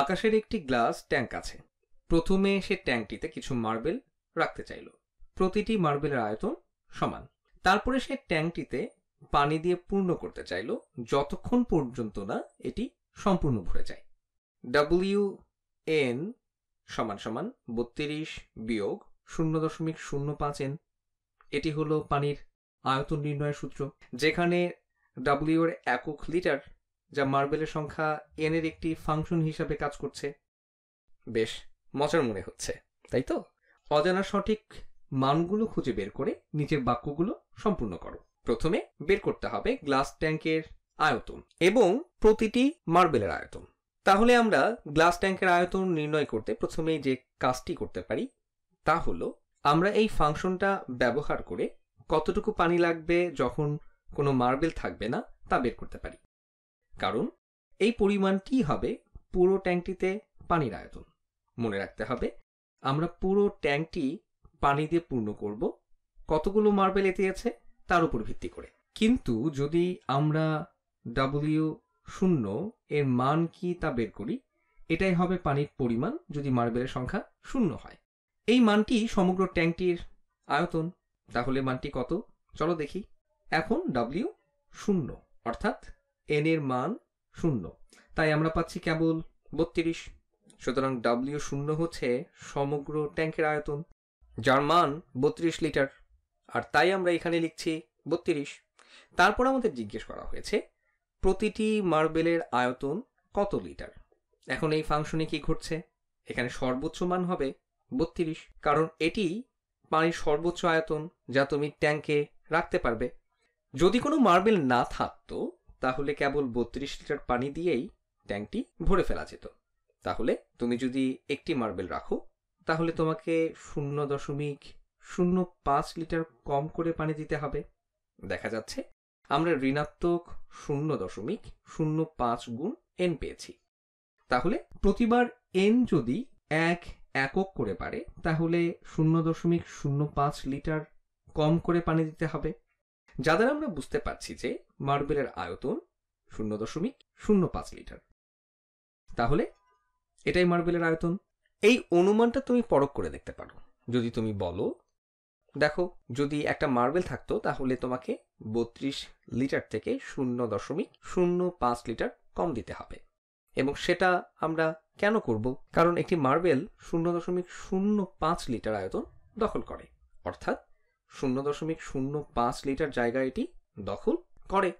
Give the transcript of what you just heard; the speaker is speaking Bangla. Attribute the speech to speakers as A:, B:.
A: আকাশের একটি গ্লাস ট্যাঙ্ক আছে প্রথমে সে ট্যাঙ্কটিতে কিছু মার্বেল রাখতে চাইল প্রতিটি মার্বেলের আয়তন সমান তারপরে সে ট্যাঙ্কটিতে পানি দিয়ে পূর্ণ করতে চাইল যতক্ষণ পর্যন্ত না এটি সম্পূর্ণ ভরে যায় ডাব্লিউ এন সমান সমান বত্রিশ বিয়োগ শূন্য দশমিক শূন্য পাঁচ এন এটি হলো পানির আয়তন নির্ণয়ের সূত্র যেখানে ডাব্লিউর একক লিটার যা মার্বেলের সংখ্যা এন এর একটি ফাংশন হিসাবে কাজ করছে বেশ মজার মনে হচ্ছে তাই তো অজানা সঠিক মানগুলো খুঁজে বের করে নিচের বাক্যগুলো সম্পূর্ণ করো প্রথমে বের করতে হবে গ্লাস ট্যাঙ্কের আয়তন এবং প্রতিটি মার্বেলের আয়তন তাহলে আমরা গ্লাস ট্যাঙ্কের আয়তন নির্ণয় করতে প্রথমে যে কাজটি করতে পারি তা হলো আমরা এই ফাংশনটা ব্যবহার করে কতটুকু পানি লাগবে যখন কোনো মার্বেল থাকবে না তা বের করতে পারি কারণ এই পরিমাণটি হবে পুরো ট্যাঙ্কটিতে পানির আয়তন মনে রাখতে হবে আমরা পুরো ট্যাঙ্কটি পানি দিয়ে পূর্ণ করব কতগুলো মার্বেল এতে আছে তার উপর ভিত্তি করে কিন্তু যদি আমরা ডাব্লিউ শূন্য এর মান কি তা বের করি এটাই হবে পানির পরিমাণ যদি মার্বেলের সংখ্যা শূন্য হয় এই মানটি সমগ্র ট্যাঙ্কটির আয়তন তাহলে মানটি কত চলো দেখি এখন ডাব্লিউ শূন্য অর্থাৎ এন এর মান শূন্য তাই আমরা পাচ্ছি কেবল বত্রিশ সুতরাং ডাব্লিউ শূন্য হচ্ছে সমগ্র ট্যাঙ্কের আয়তন যার মান বত্রিশ লিটার আর তাই আমরা এখানে লিখছি বত্রিশ তারপর আমাদের জিজ্ঞেস করা হয়েছে প্রতিটি মার্বেলের আয়তন কত লিটার এখন এই ফাংশনে কি ঘটছে এখানে সর্বোচ্চ মান হবে বত্রিশ কারণ এটি পানির সর্বোচ্চ আয়তন যা তুমি ট্যাঙ্কে রাখতে পারবে যদি কোনো মার্বেল না থাকতো তাহলে কেবল বত্রিশ লিটার পানি দিয়েই ট্যাঙ্কটি ভরে ফেলা যেত তাহলে তুমি যদি একটি মার্বেল রাখো তাহলে তোমাকে শূন্য দশমিক শূন্য পাঁচ লিটার কম করে পানি দিতে হবে দেখা যাচ্ছে আমরা ঋণাত্মক শূন্য দশমিক শূন্য পাঁচ গুণ এন পেয়েছি তাহলে প্রতিবার এন যদি এক একক করে পারে তাহলে শূন্য দশমিক শূন্য পাঁচ লিটার কম করে পানি দিতে হবে যা দ্বারা আমরা বুঝতে পারছি যে মার্বেলের আয়তন শূন্য দশমিক শূন্য পাঁচ লিটার তাহলে এটাই মার্বেলের আয়তন এই অনুমানটা তুমি পরখ করে দেখতে পারো যদি তুমি বলো দেখো যদি একটা মার্বেল থাকতো তাহলে তোমাকে বত্রিশ লিটার থেকে শূন্য দশমিক শূন্য পাঁচ লিটার কম দিতে হবে এবং সেটা আমরা কেন করব কারণ একটি মার্বেল শূন্য দশমিক শূন্য পাঁচ লিটার আয়তন দখল করে অর্থাৎ শূন্য দশমিক শূন্য পাঁচ লিটার জায়গা এটি দখল করে